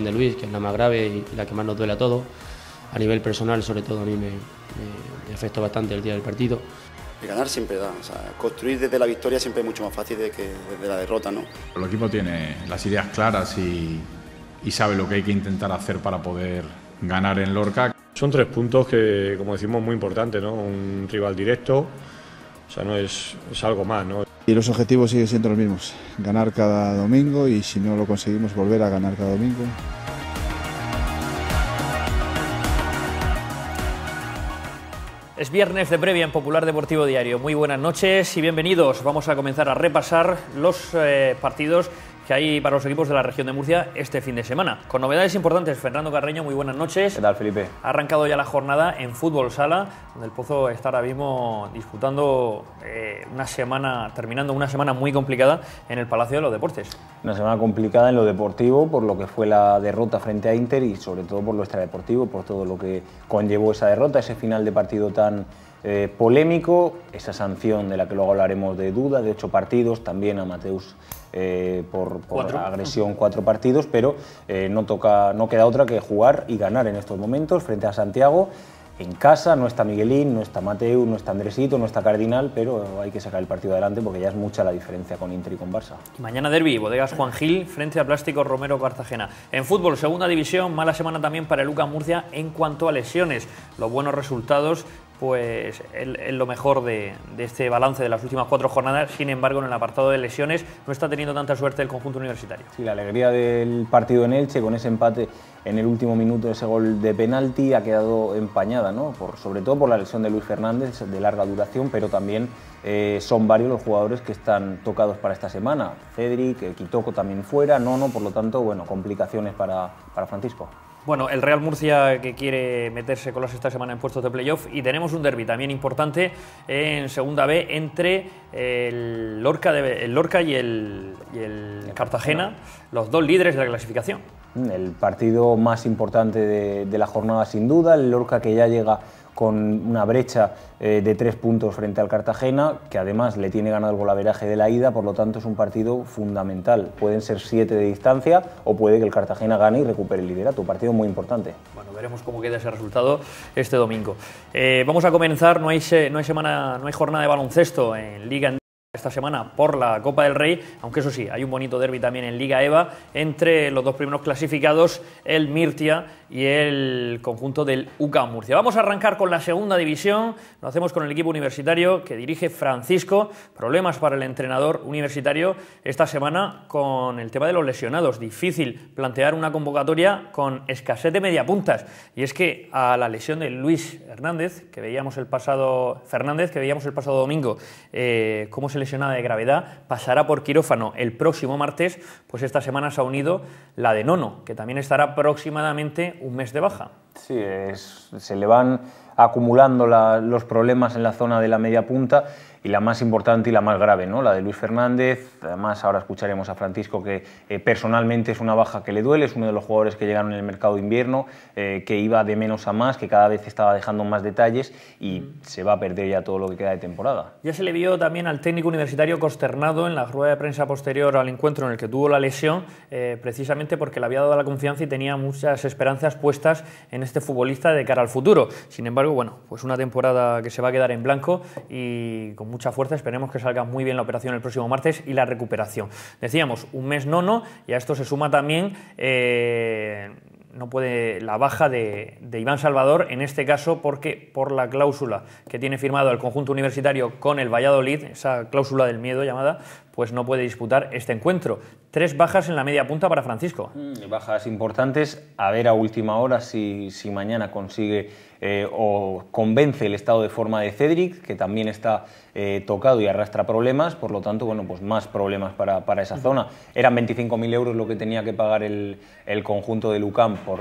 de Luis, que es la más grave y la que más nos duele a todos. A nivel personal, sobre todo, a mí me, afectó bastante el día del partido. ganar siempre da, construir desde la victoria siempre es mucho más fácil de que desde la derrota, ¿no? El equipo tiene las ideas claras y, y sabe lo que hay que intentar hacer para poder ganar en Lorca. Son tres puntos que, como decimos, muy importantes, ¿no? Un rival directo, o sea, no es, es algo más, ¿no? Y los objetivos siguen siendo los mismos, ganar cada domingo y si no lo conseguimos volver a ganar cada domingo. Es viernes de previa en Popular Deportivo Diario. Muy buenas noches y bienvenidos. Vamos a comenzar a repasar los eh, partidos para los equipos de la región de Murcia este fin de semana. Con novedades importantes, Fernando Carreño, muy buenas noches. ¿Qué tal, Felipe? Ha arrancado ya la jornada en fútbol sala, donde el Pozo está ahora mismo disputando eh, una semana, terminando una semana muy complicada en el Palacio de los Deportes. Una semana complicada en lo deportivo por lo que fue la derrota frente a Inter y sobre todo por lo extradeportivo, por todo lo que conllevó esa derrota, ese final de partido tan eh, polémico, esa sanción de la que luego hablaremos de duda, de ocho partidos, también a Mateus eh, por, agresión cuatro partidos, pero no, toca, no queda otra que jugar y ganar en estos momentos frente a Santiago en casa, no está Miguelín, no está Mateu, no está Andresito, no está Cardinal, pero hay que sacar el partido adelante porque ya es mucha la diferencia con Inter y con Barça. mañana derby, bodegas Juan Gil frente a Plástico Romero Cartagena. En fútbol, segunda división, mala semana también para Luca Murcia en cuanto a lesiones. Los buenos resultados pues es lo mejor de, este balance de las últimas cuatro jornadas. Sin embargo, en el apartado de lesiones no está teniendo tanta suerte el conjunto universitario. Sí, la alegría del partido en Elche con ese empate en el último minuto, ese gol de penalti, ha quedado empañada, ¿no? Por, sobre todo por la lesión de Luis Fernández de larga duración, pero también eh, son varios los jugadores que están tocados para esta semana. Cedric, eh, Kitoko también fuera, no, no, por lo tanto, bueno, complicaciones para Francisco. Bueno, el Real Murcia que quiere meterse con los esta semana en puestos de playoff y tenemos un derby también importante en Segunda B entre el Lorca, de, el Lorca y el, Cartagena, los dos líderes de la clasificación. El partido más importante de, de la jornada sin duda, el Lorca que ya llega con una brecha eh, de tres puntos frente al Cartagena, que además le tiene ganado el golaveraje de la ida, por lo tanto es un partido fundamental. Pueden ser siete de distancia o puede que el Cartagena gane y recupere el liderato. Un partido muy importante. Bueno, veremos cómo queda ese resultado este domingo. Eh, vamos a comenzar, no hay, no hay semana, no hay jornada de baloncesto en Liga esta semana por la Copa del Rey, aunque eso sí, hay un bonito derby también en Liga EVA entre los dos primeros clasificados, el Mirtia y el conjunto del UCA Murcia. Vamos a arrancar con la segunda división, lo hacemos con el equipo universitario que dirige Francisco, problemas para el entrenador universitario esta semana con el tema de los lesionados, difícil plantear una convocatoria con escasez de media puntas, y es que a la lesión de Luis Hernández, que veíamos el pasado Fernández, que veíamos el pasado domingo, eh, cómo lesionada de gravedad pasará por quirófano el próximo martes, pues esta semana se ha unido la de Nono, que también estará aproximadamente un mes de baja. Sí, se le van acumulando los problemas en la zona de la media punta y la más importante y la más grave, ¿no? la de Luis Fernández. Además, ahora escucharemos a Francisco que eh, personalmente es una baja que le duele, es uno de los jugadores que llegaron en el mercado de invierno, eh, que iba de menos a más, que cada vez estaba dejando más detalles y se va a perder ya todo lo que queda de temporada. Ya se le vio también al técnico universitario consternado en la rueda de prensa posterior al encuentro en el que tuvo la lesión, eh, precisamente porque le había dado la confianza y tenía muchas esperanzas puestas en este futbolista de cara al futuro. Sin embargo, bueno, pues una temporada que se va a quedar en blanco y como mucha fuerza. Esperemos que salga muy bien la operación el próximo martes y la recuperación. Decíamos, un mes nono y a esto se suma también... Eh, no puede la baja de, Iván Salvador, en este caso porque por la cláusula que tiene firmado el conjunto universitario con el Valladolid, esa cláusula del miedo llamada, pues no puede disputar este encuentro. Tres bajas en la media punta para Francisco. Mm, bajas importantes, a ver a última hora si, si mañana consigue eh, o convence el estado de forma de Cedric, que también está eh, tocado y arrastra problemas, por lo tanto, bueno, pues más problemas para, esa zona. Eran 25.000 euros lo que tenía que pagar el, conjunto de Lucan por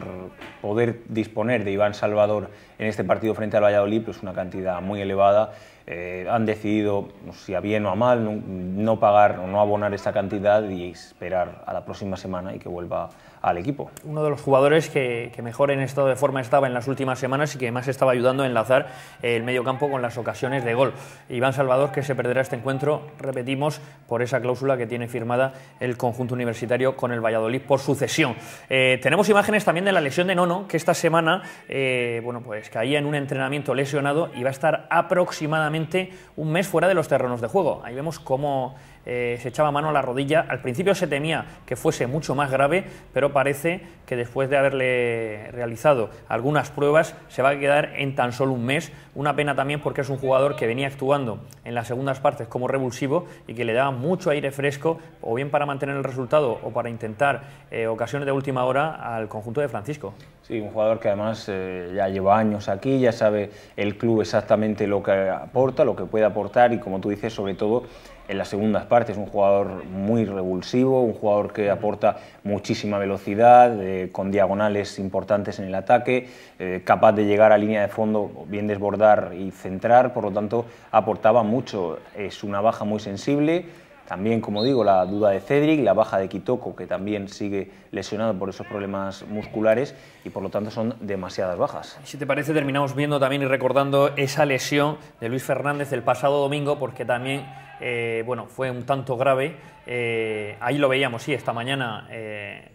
poder disponer de Iván Salvador en este partido frente al Valladolid, pues una cantidad muy elevada. Eh, han decidido, si a bien o a mal, no, no pagar o no abonar esa cantidad y esperar a la próxima semana y que vuelva al equipo. Uno de los jugadores que, mejor en estado de forma estaba en las últimas semanas y que más estaba ayudando a enlazar el medio campo con las ocasiones de gol. Iván Salvador, que se perderá este encuentro, repetimos, por esa cláusula que tiene firmada el conjunto universitario con el Valladolid por sucesión. Eh, tenemos imágenes también de la lesión de Nono, que esta semana eh, bueno, pues caía en un entrenamiento lesionado y va a estar aproximadamente un mes fuera de los terrenos de juego. Ahí vemos cómo eh, se echaba mano a la rodilla. Al principio se temía que fuese mucho más grave, pero parece que después de haberle realizado algunas pruebas se va a quedar en tan solo un mes. Una pena también porque es un jugador que venía actuando en las segundas partes como revulsivo y que le daba mucho aire fresco, o bien para mantener el resultado o para intentar eh, ocasiones de última hora al conjunto de Francisco. Sí, un jugador que además eh, ya lleva años aquí, ya sabe el club exactamente lo que aporta, lo que puede aportar y como tú dices, sobre todo en las segundas partes, un jugador muy revulsivo, un jugador que aporta muchísima velocidad, eh, con diagonales importantes en el ataque, eh, capaz de llegar a línea de fondo, bien desbordar y centrar, por lo tanto aportaba mucho. Es una baja muy sensible también, como digo, la duda de Cedric, la baja de Kitoko, que también sigue lesionado por esos problemas musculares y por lo tanto son demasiadas bajas. Si te parece, terminamos viendo también y recordando esa lesión de Luis Fernández el pasado domingo, porque también eh, bueno, fue un tanto grave. Eh, ahí lo veíamos, sí, esta mañana, eh,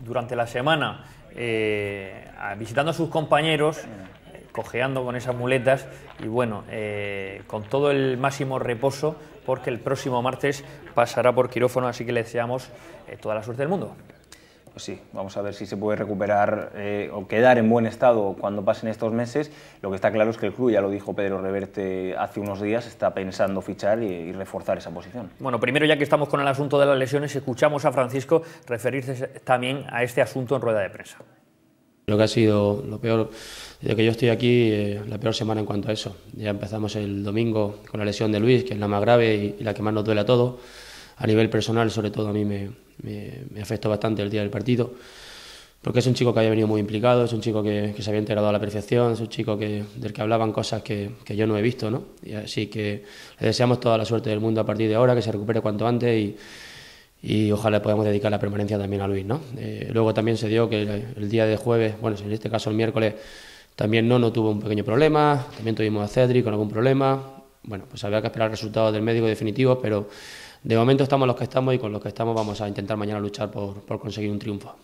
durante la semana, visitando a sus compañeros, cojeando con esas muletas y bueno, con todo el máximo reposo porque el próximo martes pasará por quirófano, así que le deseamos eh, toda la suerte del mundo. Pues sí, vamos a ver si se puede recuperar eh, o quedar en buen estado cuando pasen estos meses. Lo que está claro es que el club, ya lo dijo Pedro Reverte hace unos días, está pensando fichar y reforzar esa posición. Bueno, primero ya que estamos con el asunto de las lesiones, escuchamos a Francisco referirse también a este asunto en rueda de prensa. Creo que ha sido lo peor, desde que yo estoy aquí, eh, la peor semana en cuanto a eso. Ya empezamos el domingo con la lesión de Luis, que es la más grave y, la que más nos duele a todos. A nivel personal, sobre todo, a mí me, afectó bastante el día del partido porque es un chico que había venido muy implicado, es un chico que, se había integrado a la perfección, es un chico que, del que hablaban cosas que, que yo no he visto, ¿no? Y así que le deseamos toda la suerte del mundo a partir de ahora, que se recupere cuanto antes y, y ojalá podamos dedicar la permanencia también a Luis. ¿no? Eh, luego también se dio que el, día de jueves, bueno, en este caso el miércoles, también no no tuvo un pequeño problema, también tuvimos a Cedric con algún problema. Bueno, pues había que esperar resultado del médico definitivo, pero de momento estamos los que estamos y con los que estamos vamos a intentar mañana luchar por, por conseguir un triunfo.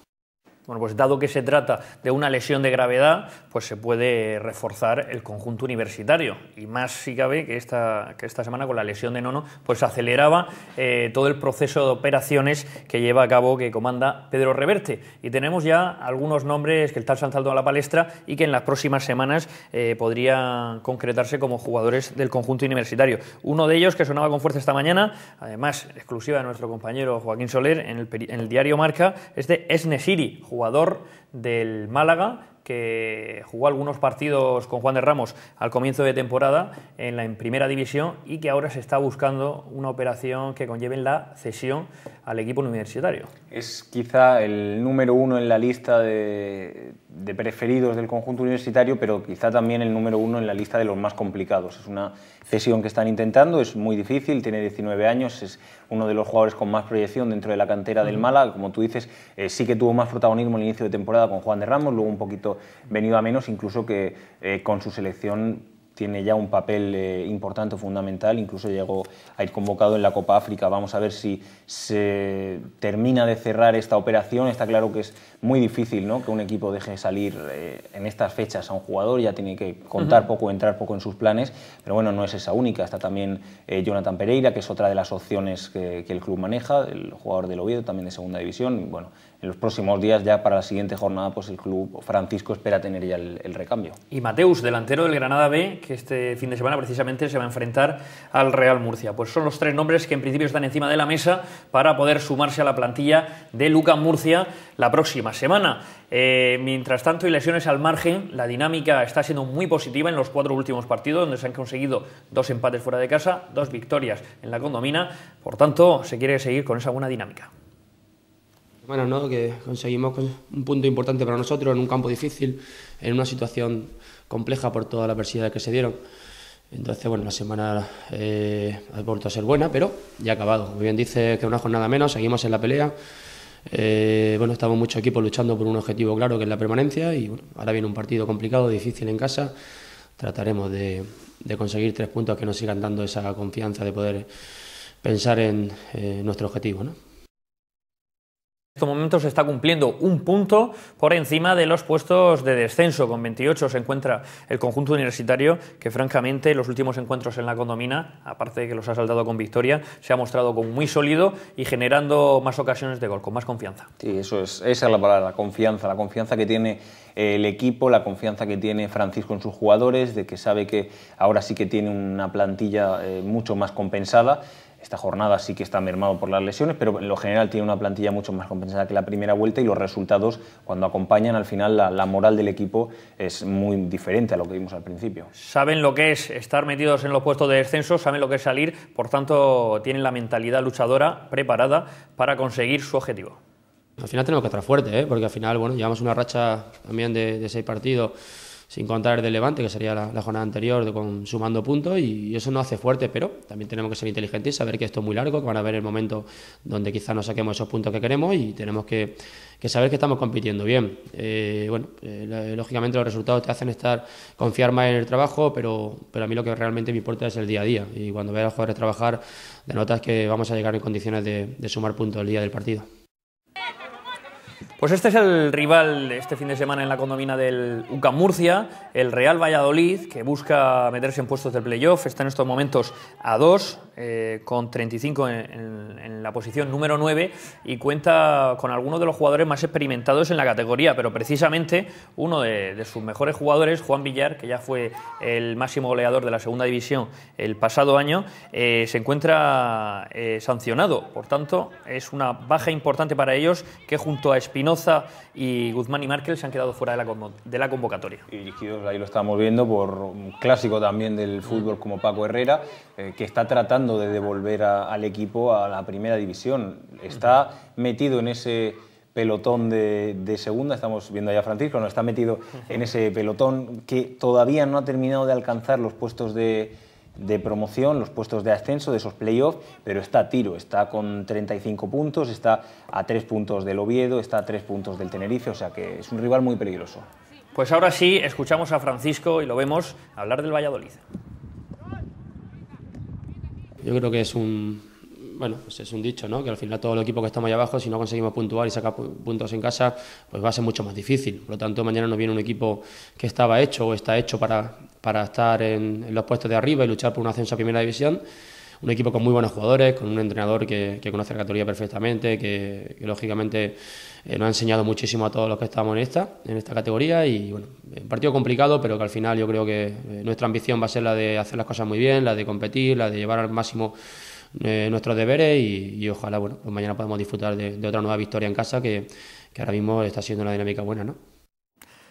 Bueno, pues dado que se trata de una lesión de gravedad, pues se puede reforzar el conjunto universitario. Y más si cabe que esta, esta semana con la lesión de Nono, pues aceleraba eh, todo el proceso de operaciones que lleva a cabo, que comanda Pedro Reverte. Y tenemos ya algunos nombres que están saltando a la palestra y que en las próximas semanas eh, podrían concretarse como jugadores del conjunto universitario. Uno de ellos que sonaba con fuerza esta mañana, además exclusiva de nuestro compañero Joaquín Soler en el, en el diario Marca, es de Esnesiri jugador del Málaga que jugó algunos partidos con Juan de Ramos al comienzo de temporada en la en primera división y que ahora se está buscando una operación que conlleve la cesión al equipo universitario. Es quizá el número uno en la lista de, preferidos del conjunto universitario, pero quizá también el número uno en la lista de los más complicados. Es una cesión que están intentando, es muy difícil, tiene 19 años, es uno de los jugadores con más proyección dentro de la cantera del Mala. Mm. Como tú dices, eh, sí que tuvo más protagonismo al inicio de temporada con Juan de Ramos, luego un poquito venido a menos, incluso que eh, con su selección tiene ya un papel eh, importante, fundamental, incluso llegó a ir convocado en la Copa África. Vamos a ver si se termina de cerrar esta operación. Está claro que es muy difícil ¿no? que un equipo deje salir eh, en estas fechas a un jugador, ya tiene que contar poco, entrar poco en sus planes, pero bueno, no es esa única. Está también Jonathan Pereira, que es otra de las opciones que, que el club maneja, el jugador del Oviedo, también de segunda división. Bueno, en los próximos días, ya para la siguiente jornada, pues el club Francisco espera tener ya el, recambio. Y Mateus, delantero del Granada B, que este fin de semana precisamente se va a enfrentar al Real Murcia. Pues son los tres nombres que en principio están encima de la mesa para poder sumarse a la plantilla de Luca Murcia la próxima semana. Eh, mientras tanto, y lesiones al margen, la dinámica está siendo muy positiva en los cuatro últimos partidos, donde se han conseguido dos empates fuera de casa, dos victorias en la condomina. Por tanto, se quiere seguir con esa buena dinámica. Bueno, no, que conseguimos un punto importante para nosotros en un campo difícil, en una situación compleja por todas las adversidad que se dieron. Entonces, bueno, la semana eh, ha vuelto a ser buena, pero ya ha acabado. Muy bien dice que una jornada menos, seguimos en la pelea. Eh, bueno, estamos muchos equipos luchando por un objetivo claro que es la permanencia y bueno, ahora viene un partido complicado, difícil en casa. Trataremos de, conseguir tres puntos que nos sigan dando esa confianza de poder pensar en eh, nuestro objetivo. ¿no? En estos momentos se está cumpliendo un punto por encima de los puestos de descenso. Con 28 se encuentra el conjunto universitario, que francamente los últimos encuentros en la condomina, aparte de que los ha saldado con victoria, se ha mostrado como muy sólido y generando más ocasiones de gol, con más confianza. Sí, eso es, esa es la palabra, la confianza, la confianza que tiene eh, el equipo, la confianza que tiene Francisco en sus jugadores, de que sabe que ahora sí que tiene una plantilla eh, mucho más compensada. Esta jornada sí que está mermado por las lesiones, pero en lo general tiene una plantilla mucho más compensada que la primera vuelta y los resultados, cuando acompañan al final la, moral del equipo, es muy diferente a lo que vimos al principio. Saben lo que es estar metidos en los puestos de descenso, saben lo que es salir, por tanto, tienen la mentalidad luchadora preparada para conseguir su objetivo. Al final tenemos que estar fuerte, ¿eh? porque al final bueno, llevamos una racha también de, de seis partidos sin contar el de Levante, que sería la, jornada anterior sumando puntos, y, eso nos hace fuerte, pero también tenemos que ser inteligentes y saber que esto es muy largo, que van a haber el momento donde quizá no saquemos esos puntos que queremos y tenemos que, saber que estamos compitiendo bien. Eh, bueno, eh, lógicamente los resultados te hacen estar confiar más en el trabajo, pero, pero a mí lo que realmente me importa es el día a día, y cuando veo a los jugadores trabajar, denotas que vamos a llegar en condiciones de, de sumar puntos el día del partido. Pues este es el rival este fin de semana en la condomina del UCAM Murcia, el Real Valladolid, que busca meterse en puestos del playoff. Está en estos momentos a 2, eh, con 35 en, la posición número 9 y cuenta con algunos de los jugadores más experimentados en la categoría, pero precisamente uno de, sus mejores jugadores, Juan Villar, que ya fue el máximo goleador de la segunda división el pasado año, eh, se encuentra eh, sancionado. Por tanto, es una baja importante para ellos que junto a y Guzmán y Márquez se han quedado fuera de la, de la convocatoria. Y dirigidos, ahí lo estamos viendo, por un clásico también del mm. fútbol como Paco Herrera, eh, que está tratando de devolver al equipo a la primera división. Está metido en ese pelotón de, segunda, estamos viendo allá a Francisco, no está metido en ese pelotón que todavía no ha terminado de alcanzar los puestos de, de promoción, los puestos de ascenso, de esos playoffs, pero está a tiro, está con 35 puntos, está a 3 puntos del Oviedo, está a 3 puntos del Tenerife, o sea que es un rival muy peligroso. Pues ahora sí, escuchamos a Francisco y lo vemos hablar del Valladolid. Yo creo que es un, bueno, pues es un dicho, ¿no? Que al final todo el equipo que estamos ahí abajo, si no conseguimos puntuar y sacar puntos en casa, pues va a ser mucho más difícil. Por lo tanto, mañana nos viene un equipo que estaba hecho o está hecho para, estar en, los puestos de arriba y luchar por un ascenso a primera división un equipo con muy buenos jugadores, con un entrenador que, conoce la categoría perfectamente, que, lógicamente eh, nos ha enseñado muchísimo a todos los que estamos en esta, en esta categoría. Y bueno, un partido complicado, pero que al final yo creo que eh, nuestra ambición va a ser la de hacer las cosas muy bien, la de competir, la de llevar al máximo eh, nuestros deberes y, ojalá bueno, pues mañana podamos disfrutar de, otra nueva victoria en casa que, ahora mismo está siendo una dinámica buena. ¿no?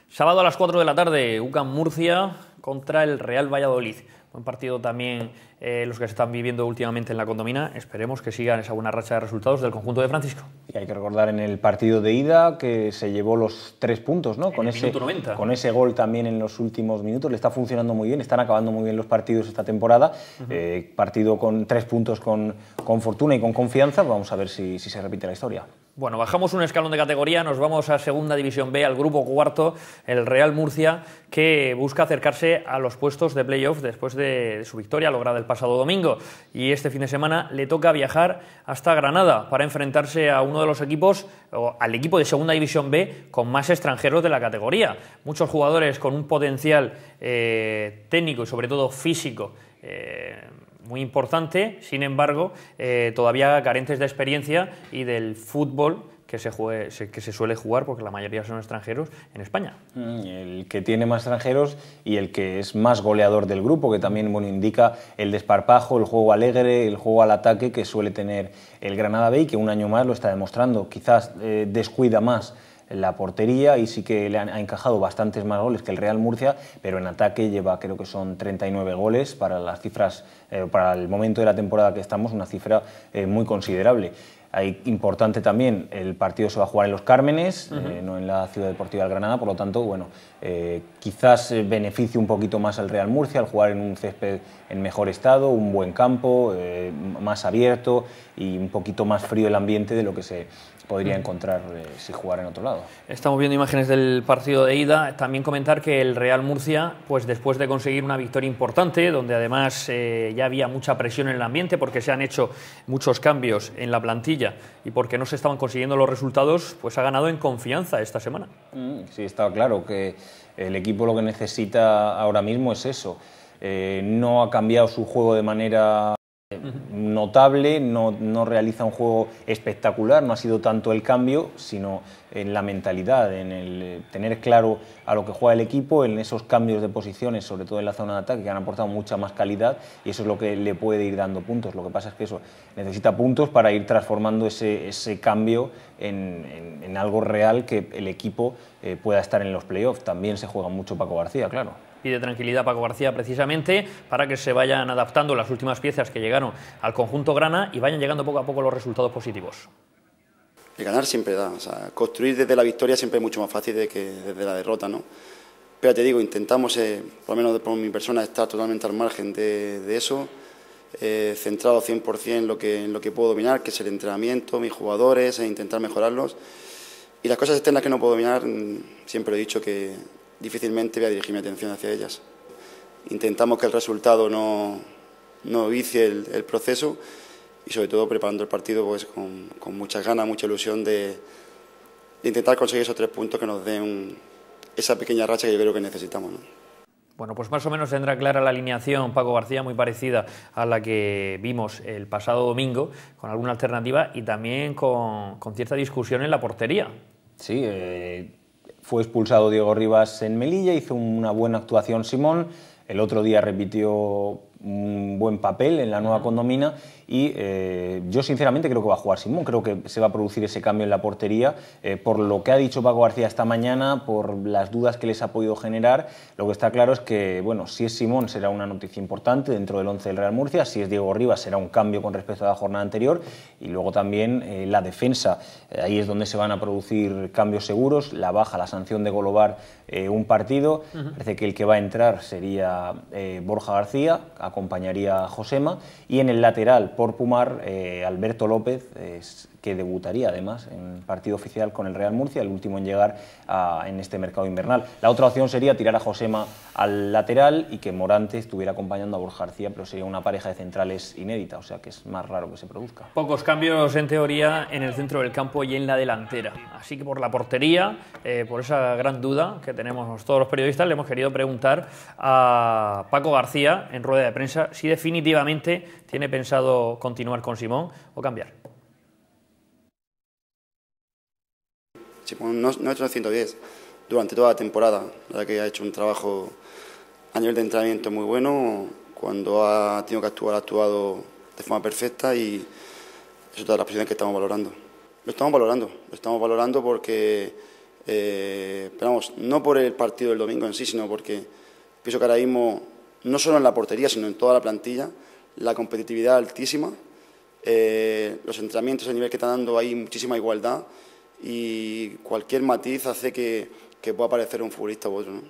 Sábado a las 4 de la tarde, UCAM Murcia contra el Real Valladolid. Un partido también eh, los que se están viviendo últimamente en la condomina. Esperemos que sigan esa buena racha de resultados del conjunto de Francisco. Y hay que recordar en el partido de ida que se llevó los tres puntos, ¿no? con, ese, con ese gol también en los últimos minutos. Le está funcionando muy bien, están acabando muy bien los partidos esta temporada. Eh, partido con tres puntos con, fortuna y con confianza. Vamos a ver si se repite la historia. Bueno, bajamos un escalón de categoría, nos vamos a Segunda División B, al grupo cuarto, el Real Murcia, que busca acercarse a los puestos de playoffs después de su victoria lograda el pasado domingo. Y este fin de semana le toca viajar hasta Granada para enfrentarse a uno de los equipos, al equipo de Segunda División B, con más extranjeros de la categoría. Muchos jugadores con un potencial eh, técnico y sobre todo físico. Eh, muy importante, sin embargo, eh, todavía carentes de experiencia y del fútbol que se, se suele jugar, porque la mayoría son extranjeros, en España. Mm, el que tiene más extranjeros y el que es más goleador del grupo, que también indica el desparpajo, el juego alegre, el juego al ataque que suele tener el Granada Bay, que un año más lo está demostrando. Quizás eh, descuida más la portería y sí que le han ha encajado bastantes más goles que el Real Murcia, pero en ataque lleva creo que son 39 goles para las cifras, eh, para el momento de la temporada que estamos, una cifra eh, muy considerable. hay importante también, el partido se va a jugar en los Cármenes, eh, no en la Ciudad Deportiva del Granada, por lo tanto, bueno, quizás beneficie un poquito más al Real Murcia al jugar en un césped en mejor estado, un buen campo, más abierto y un poquito más frío el ambiente de lo que se podría mm. encontrar eh, si jugara en otro lado. Estamos viendo imágenes del partido de ida. También comentar que el Real Murcia, pues después de conseguir una victoria importante, donde además eh, ya había mucha presión en el ambiente porque se han hecho muchos cambios en la plantilla y porque no se estaban consiguiendo los resultados, pues ha ganado en confianza esta semana. Mm, sí, estaba claro que el equipo lo que necesita ahora mismo es eso. Eh, no ha cambiado su juego de manera notable, no, no, realiza un juego espectacular, no ha sido tanto el cambio, sino en eh, la mentalidad, en el eh, tener claro a lo que juega el equipo, en esos cambios de posiciones, sobre todo en la zona de ataque, que han aportado mucha más calidad y eso es lo que le puede ir dando puntos. Lo que pasa es que eso necesita puntos para ir transformando ese, cambio en, algo real que el equipo eh, pueda estar en los playoffs. También se juega mucho Paco García, claro pide tranquilidad Paco García precisamente para que se vayan adaptando las últimas piezas que llegaron al conjunto Grana y vayan llegando poco a poco los resultados positivos. El ganar siempre da, o sea, construir desde la victoria siempre es mucho más fácil de que desde la derrota, ¿no? Pero te digo, intentamos, eh, por lo menos por mi persona, estar totalmente al margen de, eso, eh, centrado 100% en lo, que, en lo que puedo dominar, que es el entrenamiento, mis jugadores, e intentar mejorarlos. Y las cosas externas que no puedo dominar, mm, siempre he dicho que difícilmente voy a dirigir mi atención hacia ellas. Intentamos que el resultado no, no vicie el, proceso y sobre todo preparando el partido pues, con, con muchas ganas, mucha ilusión de, intentar conseguir esos tres puntos que nos den esa pequeña racha que yo creo que necesitamos. Bueno, pues más o menos tendrá clara la alineación Paco García, muy parecida a la que vimos el pasado domingo, con alguna alternativa y también con, con cierta discusión en la portería. Sí, eh, fue expulsado Diego Rivas en Melilla, hizo una buena actuación Simón. El otro día repitió un buen papel en la nueva condomina y eh, yo sinceramente creo que va a jugar Simón, creo que se va a producir ese cambio en la portería, eh, por lo que ha dicho Paco García esta mañana, por las dudas que les ha podido generar, lo que está claro es que, bueno, si es Simón será una noticia importante dentro del 11 del Real Murcia, si es Diego Rivas será un cambio con respecto a la jornada anterior y luego también eh, la defensa, ahí es donde se van a producir cambios seguros, la baja, la sanción de Golobar eh, un partido. Parece que el que va a entrar sería eh, Borja García, acompañaría a Josema, y en el lateral por Pumar, eh, Alberto López es que debutaría además en partido oficial con el Real Murcia, el último en llegar en este mercado invernal. La otra opción sería tirar a Josema al lateral y que Morante estuviera acompañando a Borja García, pero sería una pareja de centrales inédita, o sea que es más raro que se produzca. Pocos cambios en teoría en el centro del campo y en la delantera. Así que por la portería, eh, por esa gran duda que tenemos todos los periodistas, le hemos querido preguntar a Paco García en rueda de prensa si definitivamente tiene pensado continuar con Simón o cambiar. no, no he hecho 110 durante toda la temporada, la que ha hecho un trabajo a nivel de entrenamiento muy bueno, cuando ha tenido que actuar, ha actuado de forma perfecta y es otra de las posiciones que estamos valorando. Lo estamos valorando, lo estamos valorando porque, eh, no por el partido del domingo en sí, sino porque pienso que ahora mismo, no solo en la portería, sino en toda la plantilla, la competitividad altísima, eh, los entrenamientos, a nivel que está dando hay muchísima igualdad y cualquier matiz hace que, pueda parecer un futbolista u ¿no?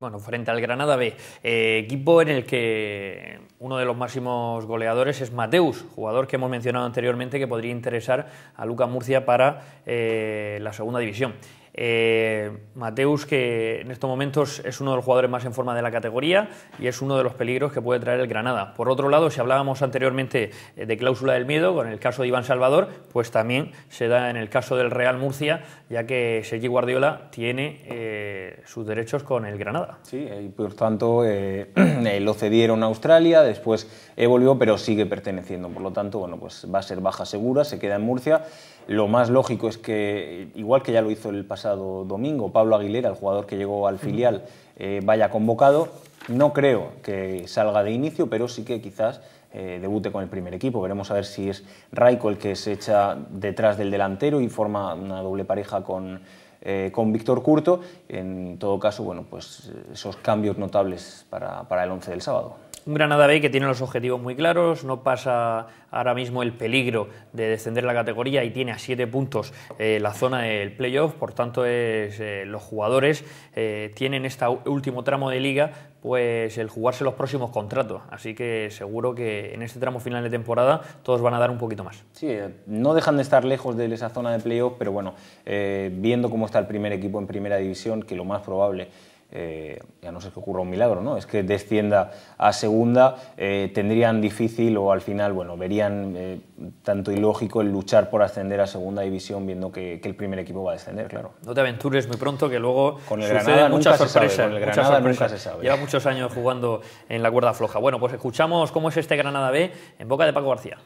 Bueno, frente al Granada B, eh, equipo en el que uno de los máximos goleadores es Mateus, jugador que hemos mencionado anteriormente que podría interesar a Luca Murcia para eh, la segunda división. Eh, Mateus, que en estos momentos es uno de los jugadores más en forma de la categoría y es uno de los peligros que puede traer el Granada. Por otro lado, si hablábamos anteriormente eh, de cláusula del miedo, con el caso de Iván Salvador, pues también se da en el caso del Real Murcia, ya que Sergi Guardiola tiene eh, sus derechos con el Granada. Sí, y por tanto lo cedieron a Australia, después volvió, pero sigue perteneciendo. Por lo tanto, bueno, pues va a ser baja segura, se queda en Murcia. Lo más lógico es que, igual que ya lo hizo el pasado domingo, Pablo Aguilera, el jugador que llegó al filial, eh, vaya convocado. No creo que salga de inicio, pero sí que quizás eh, debute con el primer equipo. Veremos a ver si es Raico el que se echa detrás del delantero y forma una doble pareja con, eh, con Víctor Curto. En todo caso, bueno, pues esos cambios notables para, para el once del sábado. Un Granada B que tiene los objetivos muy claros, no pasa ahora mismo el peligro de descender la categoría y tiene a siete puntos eh, la zona del playoff, por tanto eh, los jugadores eh, tienen este último tramo de liga pues el jugarse los próximos contratos, así que seguro que en este tramo final de temporada todos van a dar un poquito más. Sí, no dejan de estar lejos de esa zona de playoff, pero bueno, viendo cómo está el primer equipo en primera división, que lo más probable eh, ya no sé qué ocurra un milagro, ¿no? Es que descienda a segunda, eh, tendrían difícil o al final, bueno, verían eh, tanto ilógico el luchar por ascender a segunda división viendo que, el primer equipo va a descender, claro. No te aventures muy pronto que luego con el Granada muchas se sabe. Lleva muchos años jugando en la cuerda floja. Bueno, pues escuchamos cómo es este Granada B en boca de Paco García.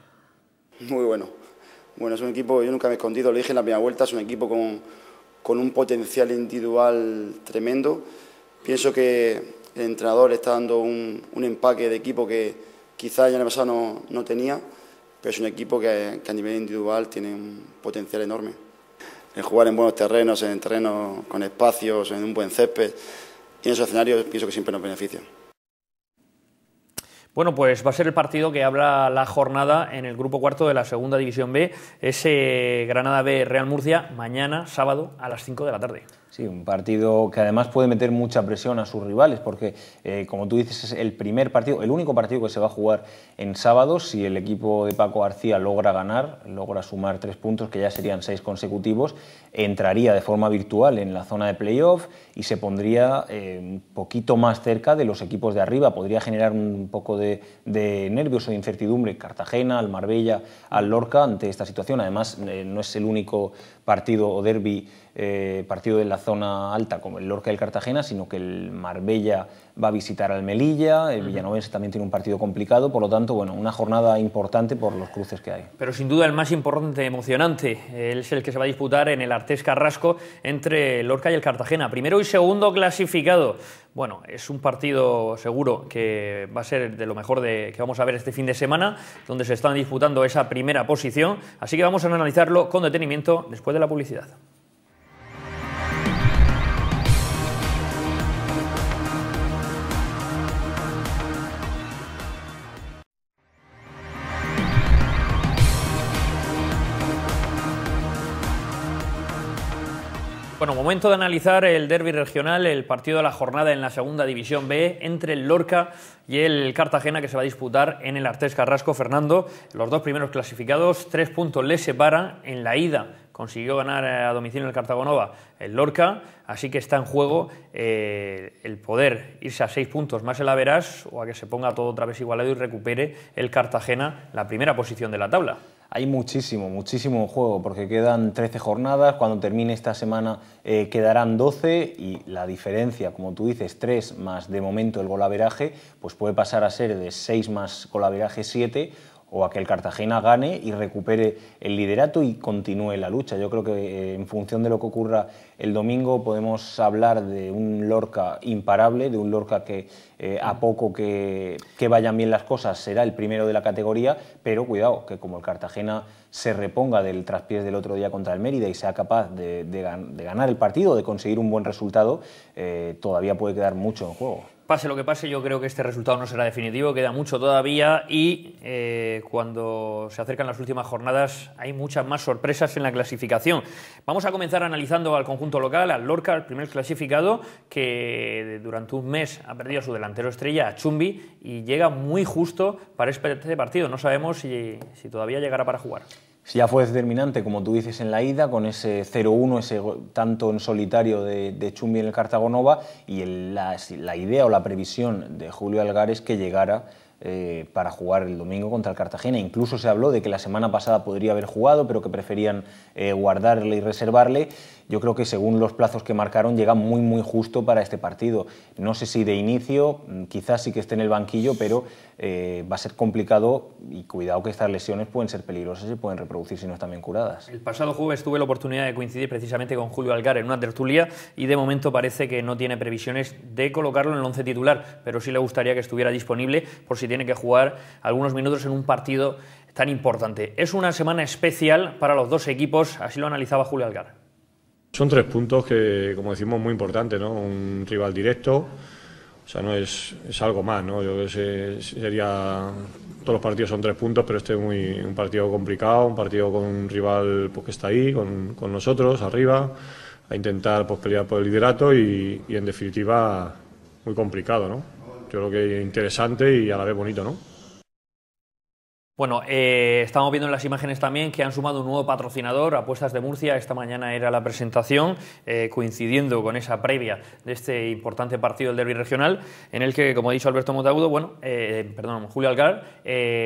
Muy bueno. Bueno, es un equipo, yo nunca me he escondido, lo dije en la primera vuelta, es un equipo con, con un potencial individual tremendo Pienso que el entrenador está dando un, empaque de equipo que quizás el pasado no, tenía, pero es un equipo que, a nivel individual tiene un potencial enorme. El jugar en buenos terrenos, en terrenos con espacios, en un buen césped, y en esos escenarios pienso que siempre nos beneficia. Bueno, pues va a ser el partido que habla la jornada en el grupo cuarto de la segunda división B, ese Granada B Real Murcia, mañana sábado a las 5 de la tarde. Sí, un partido que además puede meter mucha presión a sus rivales, porque eh, como tú dices, es el primer partido, el único partido que se va a jugar en sábado. Si el equipo de Paco García logra ganar, logra sumar tres puntos, que ya serían seis consecutivos, entraría de forma virtual en la zona de playoff y se pondría eh, un poquito más cerca de los equipos de arriba. Podría generar un poco de, nervios o de incertidumbre Cartagena, al Marbella, al Lorca ante esta situación. Además, eh, no es el único partido o derby eh, partido de la zona alta como el Lorca y el Cartagena, sino que el Marbella va a visitar al Melilla, el Villanovense también tiene un partido complicado, por lo tanto, bueno, una jornada importante por los cruces que hay. Pero sin duda el más importante, emocionante, es el que se va a disputar en el Artes Carrasco entre el Lorca y el Cartagena, primero y segundo clasificado. Bueno, es un partido seguro que va a ser de lo mejor que vamos a ver este fin de semana, donde se están disputando esa primera posición, así que vamos a analizarlo con detenimiento después de la publicidad. Bueno, momento de analizar el derby regional, el partido de la jornada en la segunda división B entre el Lorca y el Cartagena que se va a disputar en el Artes Carrasco. Fernando, los dos primeros clasificados, tres puntos les separan en la ida. Consiguió ganar eh, a domicilio el Cartagonova el Lorca, así que está en juego eh, el poder irse a seis puntos más el Averas o a que se ponga todo otra vez igualado y recupere el Cartagena la primera posición de la tabla hay muchísimo, muchísimo juego, porque quedan 13 jornadas, cuando termine esta semana eh, quedarán 12 y la diferencia, como tú dices, 3 más de momento el golaveraje, pues puede pasar a ser de 6 más golaveraje 7 o a que el Cartagena gane y recupere el liderato y continúe la lucha. Yo creo que eh, en función de lo que ocurra el domingo podemos hablar de un Lorca imparable, de un Lorca que eh, a poco que, vayan bien las cosas será el primero de la categoría, pero cuidado, que como el Cartagena se reponga del traspiés del otro día contra el Mérida y sea capaz de, ganar el partido, de conseguir un buen resultado, eh, todavía puede quedar mucho en juego pase lo que pase, yo creo que este resultado no será definitivo, queda mucho todavía y eh, cuando se acercan las últimas jornadas hay muchas más sorpresas en la clasificación. Vamos a comenzar analizando al conjunto local, al Lorca, el primer clasificado, que durante un mes ha perdido a su delantero estrella, a Chumbi, y llega muy justo para este partido. No sabemos si todavía llegará para jugar ya fue determinante, como tú dices, en la ida, con ese 0-1, ese tanto en solitario de, Chumbi en el Cartagonova, y la, idea o la previsión de Julio Algares que llegara eh, para jugar el domingo contra el Cartagena. Incluso se habló de que la semana pasada podría haber jugado, pero que preferían eh, guardarle y reservarle yo creo que según los plazos que marcaron llega muy muy justo para este partido. No sé si de inicio, mm, quizás sí que esté en el banquillo, pero eh, va a ser complicado y cuidado que estas lesiones pueden ser peligrosas y pueden reproducirse si no están bien curadas. El pasado jueves tuve la oportunidad de coincidir precisamente con Julio Algar en una tertulia y de momento parece que no tiene previsiones de colocarlo en el once titular, pero sí le gustaría que estuviera disponible por si tiene que jugar algunos minutos en un partido tan importante. Es una semana especial para los dos equipos, así lo analizaba Julio Algar. Son tres puntos que, como decimos, muy importante, ¿no? Un rival directo, o sea, no es, algo más, ¿no? Yo creo que sería... Todos los partidos son tres puntos, pero este es muy, un partido complicado, un partido con un rival pues, que está ahí, con, con nosotros, arriba, a intentar pues, pelear por el liderato y, y, en definitiva, muy complicado, ¿no? Yo creo que interesante y a la vez bonito, ¿no? Bueno, eh, estamos viendo en las imágenes también que han sumado un nuevo patrocinador, Apuestas de Murcia. Esta mañana era la presentación, eh, coincidiendo con esa previa de este importante partido del derby regional, en el que, como ha dicho Alberto Motagudo, bueno, eh, perdón, Julio Algar,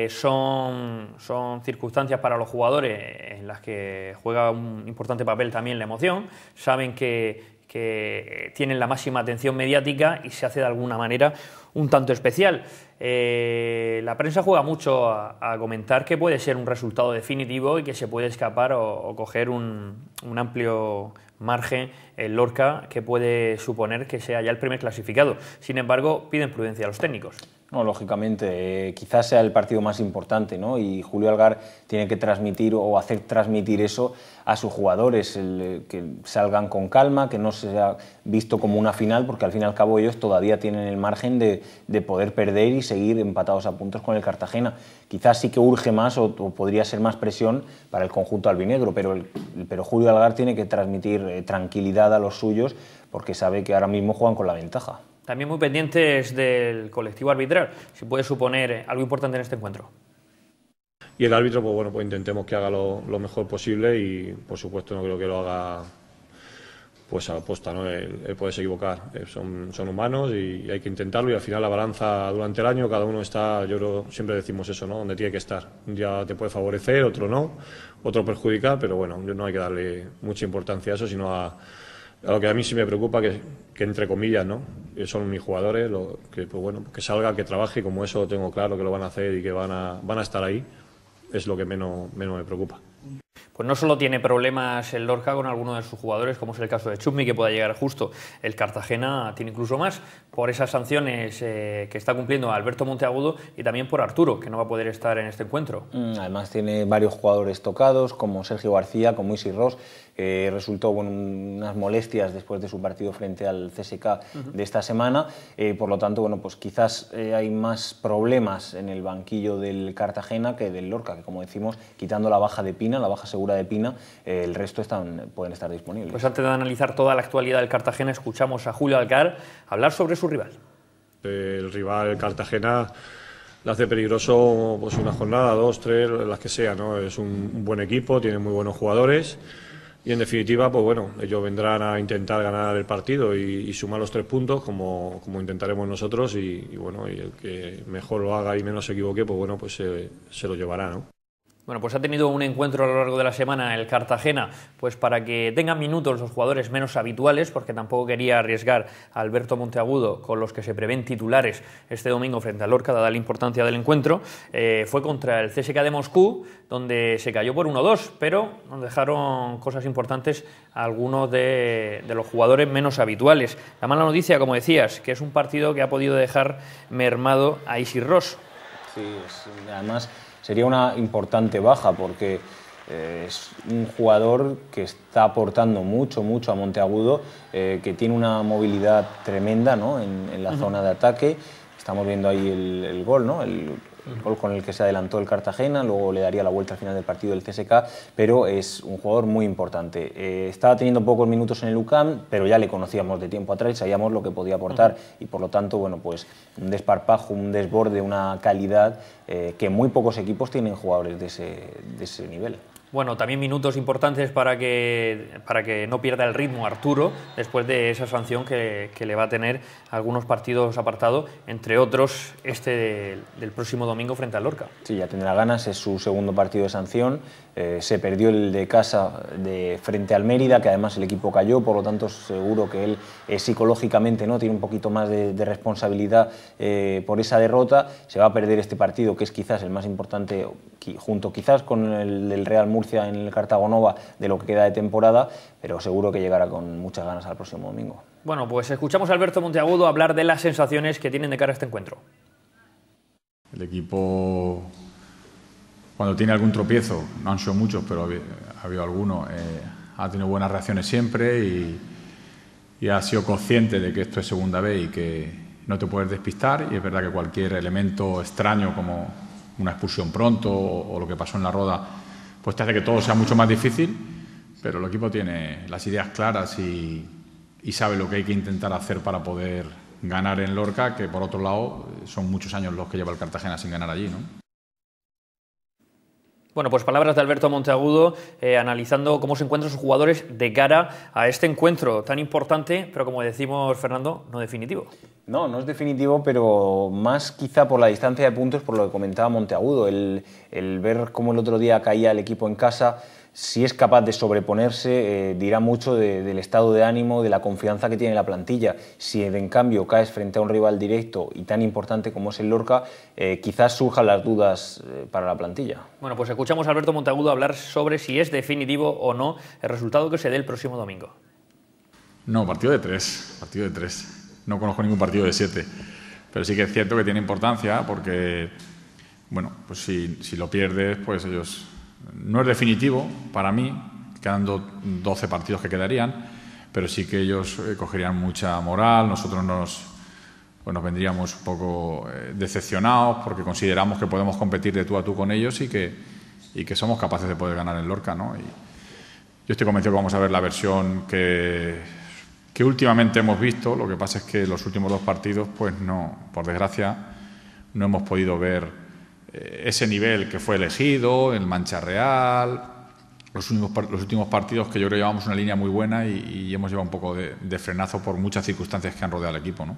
son, son circunstancias para los jugadores en las que juega un importante papel también la emoción. Saben que que tienen la máxima atención mediática y se hace de alguna manera un tanto especial. Eh, la prensa juega mucho a, comentar que puede ser un resultado definitivo y que se puede escapar o, coger un, un, amplio margen el Lorca que puede suponer que sea ya el primer clasificado. Sin embargo, piden prudencia a los técnicos. No, lógicamente, eh, quizás sea el partido más importante, ¿no? Y Julio Algar tiene que transmitir o hacer transmitir eso a sus jugadores, eh, que salgan con calma, que no sea visto como una final, porque al fin y al cabo ellos todavía tienen el margen de, poder perder y seguir empatados a puntos con el Cartagena. Quizás sí que urge más o, podría ser más presión para el conjunto albinegro, pero, el, pero Julio Algar tiene que transmitir eh, tranquilidad a los suyos porque sabe que ahora mismo juegan con la ventaja. También muy pendientes del colectivo arbitral, si puede suponer eh, algo importante en este encuentro. Y el árbitro, pues bueno, pues intentemos que haga lo, mejor posible y por supuesto no creo que lo haga pues a posta, ¿no? Él, puede equivocar, eh, son, son humanos y, hay que intentarlo y al final la balanza durante el año cada uno está, yo creo, siempre decimos eso, ¿no? Donde tiene que estar. Un día te puede favorecer, otro no, otro perjudicar, pero bueno, no hay que darle mucha importancia a eso, sino a lo que a mí sí me preocupa que, entre comillas, ¿no? Eh, son mis jugadores, lo, que pues bueno, que salga, que trabaje, como eso tengo claro que lo van a hacer y que van a, van a estar ahí, es lo que menos, menos me preocupa. Pues no solo tiene problemas el Lorca con alguno de sus jugadores, como es el caso de chumi que pueda llegar justo. El Cartagena tiene incluso más por esas sanciones eh, que está cumpliendo Alberto Monteagudo y también por Arturo, que no va a poder estar en este encuentro. Mm, además tiene varios jugadores tocados, como Sergio García, como Isi Ross, resultó con unas molestias después de su partido frente al CSK de esta semana. Eh, por lo tanto, bueno, pues quizás eh, hay más problemas en el banquillo del Cartagena que del Lorca, que como decimos, quitando la baja de Pina, la baja se de Pina, eh, el resto están, pueden estar disponibles. Pues antes de analizar toda la actualidad del Cartagena, escuchamos a Julio Alcar hablar sobre su rival. El rival Cartagena la hace peligroso pues una jornada, dos, tres, las que sea, ¿no? Es un buen equipo, tiene muy buenos jugadores y en definitiva, pues bueno, ellos vendrán a intentar ganar el partido y, sumar los tres puntos como, como intentaremos nosotros y, bueno, y el que mejor lo haga y menos se equivoque, pues bueno, pues se, se lo llevará, ¿no? Bueno, pues ha tenido un encuentro a lo largo de la semana el Cartagena, pues para que tengan minutos los jugadores menos habituales, porque tampoco quería arriesgar a Alberto Monteagudo con los que se prevén titulares este domingo frente al Lorca, dada la importancia del encuentro, eh, fue contra el CSK de Moscú, donde se cayó por 1-2, pero nos dejaron cosas importantes algunos de, los jugadores menos habituales. La mala noticia, como decías, que es un partido que ha podido dejar mermado a Isi Ross. sí, además sería una importante baja porque eh, es un jugador que está aportando mucho, mucho a Monteagudo, eh, que tiene una movilidad tremenda en, la zona de ataque. Estamos viendo ahí el, gol, ¿no? El, con el que se adelantó el Cartagena, luego le daría la vuelta al final del partido el CSK, pero es un jugador muy importante. Eh, estaba teniendo pocos minutos en el UCAM, pero ya le conocíamos de tiempo atrás y sabíamos lo que podía aportar y por lo tanto, bueno, pues un desparpajo, un desborde, una calidad eh, que muy pocos equipos tienen jugadores de ese nivel. Bueno, también minutos importantes para que, para que no pierda el ritmo Arturo después de esa sanción que, le va a tener algunos partidos apartado, entre otros este del, próximo domingo frente al Lorca. Sí, ya tendrá ganas, es su segundo partido de sanción. Eh, se perdió el de casa de frente al Mérida, que además el equipo cayó, por lo tanto seguro que él eh, psicológicamente no tiene un poquito más de, responsabilidad eh, por esa derrota. Se va a perder este partido, que es quizás el más importante junto quizás con el del Real Murcia en el Cartagonova de lo que queda de temporada, pero seguro que llegará con muchas ganas al próximo domingo. Bueno, pues escuchamos a Alberto Monteagudo hablar de las sensaciones que tienen de cara a este encuentro. El equipo, cuando tiene algún tropiezo, no han sido muchos, pero ha habido algunos, eh, ha tenido buenas reacciones siempre y, y ha sido consciente de que esto es segunda vez y que no te puedes despistar. Y es verdad que cualquier elemento extraño como una expulsión pronto o, lo que pasó en la roda, pues te hace que todo sea mucho más difícil, pero el equipo tiene las ideas claras y, y sabe lo que hay que intentar hacer para poder ganar en Lorca, que por otro lado son muchos años los que lleva el Cartagena sin ganar allí. ¿no? Bueno, pues palabras de Alberto Monteagudo eh, analizando cómo se encuentran sus jugadores de cara a este encuentro tan importante, pero como decimos, Fernando, no definitivo. No, no es definitivo, pero más quizá por la distancia de puntos, por lo que comentaba Monteagudo, el ver cómo el otro día caía el equipo en casa si es capaz de sobreponerse, eh, dirá mucho del estado de ánimo, de la confianza que tiene la plantilla. Si en cambio caes frente a un rival directo y tan importante como es el Lorca, eh, quizás surjan las dudas eh, para la plantilla. Bueno, pues escuchamos a Alberto Montagudo hablar sobre si es definitivo o no el resultado que se dé el próximo domingo. No, partido de tres, partido de tres. No conozco ningún partido de siete, pero sí que es cierto que tiene importancia porque, bueno, pues si, si lo pierdes, pues ellos no es definitivo para mí, quedando 12 partidos que quedarían, pero sí que ellos eh, cogerían mucha moral, nosotros nos, pues vendríamos un poco eh, decepcionados porque consideramos que podemos competir de tú a tú con ellos y que, y que somos capaces de poder ganar en Lorca. ¿no? Y yo estoy convencido que vamos a ver la versión que, que últimamente hemos visto, lo que pasa es que los últimos dos partidos, pues no, por desgracia, no hemos podido ver eh, ese nivel que fue elegido, el Mancha Real, los últimos, los últimos partidos que yo creo llevamos una línea muy buena y, hemos llevado un poco de, frenazo por muchas circunstancias que han rodeado al equipo, ¿no?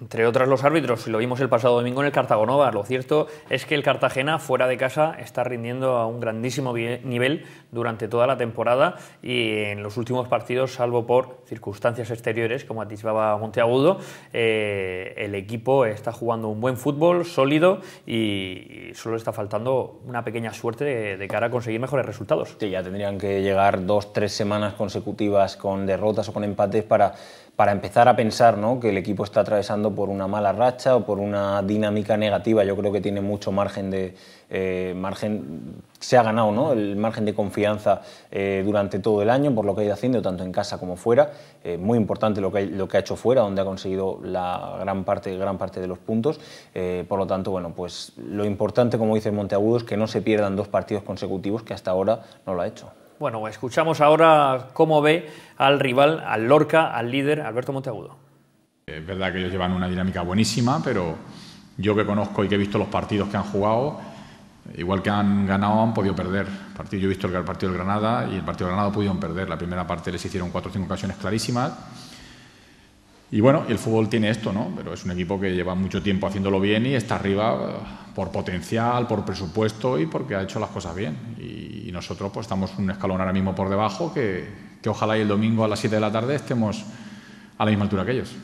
entre otras los árbitros, lo vimos el pasado domingo en el Cartagonova. Lo cierto es que el Cartagena fuera de casa está rindiendo a un grandísimo nivel durante toda la temporada y en los últimos partidos, salvo por circunstancias exteriores, como anticipaba Monteagudo, eh, el equipo está jugando un buen fútbol sólido y solo está faltando una pequeña suerte de, cara a conseguir mejores resultados. Que ya tendrían que llegar dos, tres semanas consecutivas con derrotas o con empates para para empezar a pensar que el equipo está atravesando por una mala racha o por una dinámica negativa. Yo creo que tiene mucho margen de eh, margen se ha ganado ¿no? el margen de confianza eh, durante todo el año por lo que ha ido haciendo tanto en casa como fuera. Eh, muy importante lo que, lo que ha hecho fuera, donde ha conseguido la gran parte, gran parte de los puntos. por lo tanto, bueno, pues lo importante, como dice Monteagudo, es que no se pierdan dos partidos consecutivos que hasta ahora no lo ha hecho. Bueno, escuchamos ahora cómo ve al rival, al Lorca, al líder, Alberto Monteagudo. Es verdad que ellos llevan una dinámica buenísima, pero yo que conozco y que he visto los partidos que han jugado, igual que han ganado, han podido perder. yo he visto el partido del Granada y el partido del Granada pudieron perder. La primera parte les hicieron cuatro o cinco ocasiones clarísimas. Y bueno, el fútbol tiene esto, ¿no? Pero es un equipo que lleva mucho tiempo haciéndolo bien y está arriba eh, por potencial, por presupuesto y porque ha hecho las cosas bien. Y nosotros pues estamos un escalón ahora mismo por debajo que, que ojalá el domingo a las 7 de la tarde estemos a la misma altura que ellos.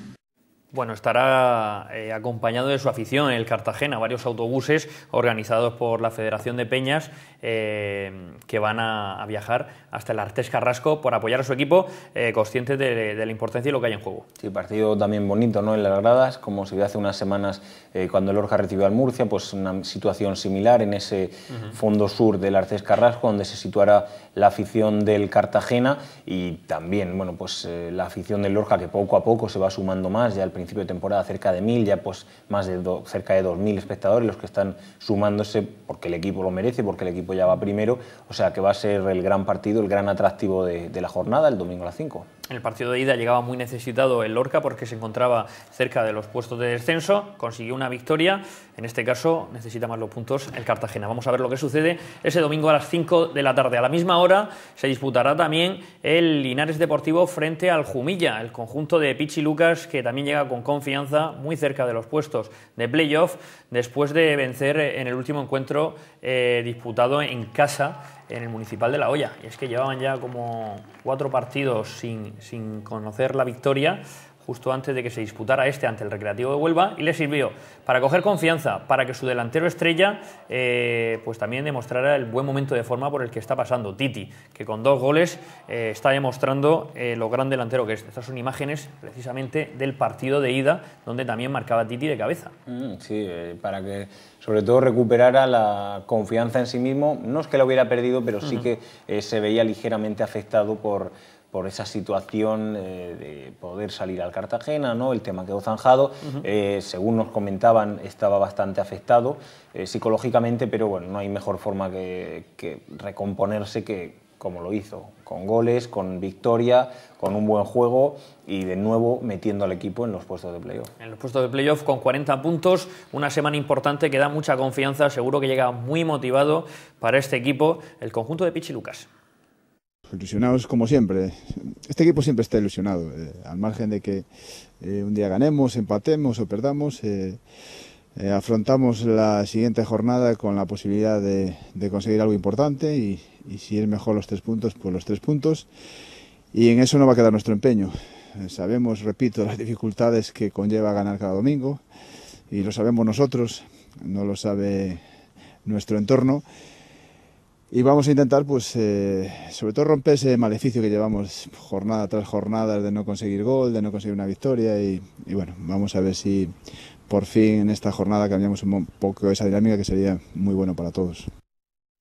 Bueno, estará eh, acompañado de su afición en el Cartagena, varios autobuses organizados por la Federación de Peñas eh, que van a, viajar hasta el Artes Carrasco por apoyar a su equipo, eh, consciente de, la importancia y lo que hay en juego. Sí, partido también bonito, ¿no? En las gradas, como se vio hace unas semanas cuando el Orja recibió al Murcia, pues una situación similar en ese fondo sur del Artes Carrasco, donde se situará la afición del Cartagena y también bueno, pues, eh, la afición del Lorca que poco a poco se va sumando más, ya al principio de temporada cerca de mil ya pues, más de cerca de 2.000 espectadores los que están sumándose porque el equipo lo merece, porque el equipo ya va primero, o sea que va a ser el gran partido, el gran atractivo de, de la jornada el domingo a las 5. En el partido de ida llegaba muy necesitado el Lorca porque se encontraba cerca de los puestos de descenso, consiguió una victoria. En este caso necesita más los puntos el Cartagena. Vamos a ver lo que sucede ese domingo a las 5 de la tarde. A la misma hora se disputará también el Linares Deportivo frente al Jumilla, el conjunto de Pichi Lucas que también llega con confianza muy cerca de los puestos de playoff después de vencer eh, en el último encuentro eh, disputado en casa en el Municipal de La Hoya. Y es que llevaban ya como cuatro partidos sin, sin conocer la victoria, justo antes de que se disputara este ante el Recreativo de Huelva y le sirvió para coger confianza, para que su delantero estrella eh, pues también demostrara el buen momento de forma por el que está pasando Titi, que con dos goles eh, está demostrando eh, lo gran delantero que es. Estas son imágenes precisamente del partido de ida donde también marcaba Titi de cabeza. Mm, sí, para que sobre todo recuperara la confianza en sí mismo. No es que la hubiera perdido, pero sí que se veía ligeramente afectado por por esa situación eh, de poder salir al Cartagena, ¿no? El tema quedó zanjado, eh, según nos comentaban, estaba bastante afectado eh, psicológicamente, pero bueno, no hay mejor forma que, que recomponerse que, como lo hizo, con goles, con victoria, con un buen juego y de nuevo metiendo al equipo en los puestos de playoff. En los puestos de playoff con 40 puntos, una semana importante que da mucha confianza, seguro que llega muy motivado para este equipo, el conjunto de Pichi Lucas ilusionados como siempre. Este equipo siempre está ilusionado, eh, al margen de que eh, un día ganemos, empatemos o perdamos. Eh, afrontamos la siguiente jornada con la posibilidad de, conseguir algo importante y, si es mejor los tres puntos, pues los tres puntos. Y en eso no va a quedar nuestro empeño. sabemos, repito, las dificultades que conlleva ganar cada domingo y lo sabemos nosotros, no lo sabe nuestro entorno y vamos a intentar, pues, eh, sobre todo romper ese maleficio que llevamos jornada tras jornada de no conseguir gol, de no conseguir una victoria y, y bueno, vamos a ver si por fin en esta jornada cambiamos un poco esa dinámica que sería muy bueno para todos.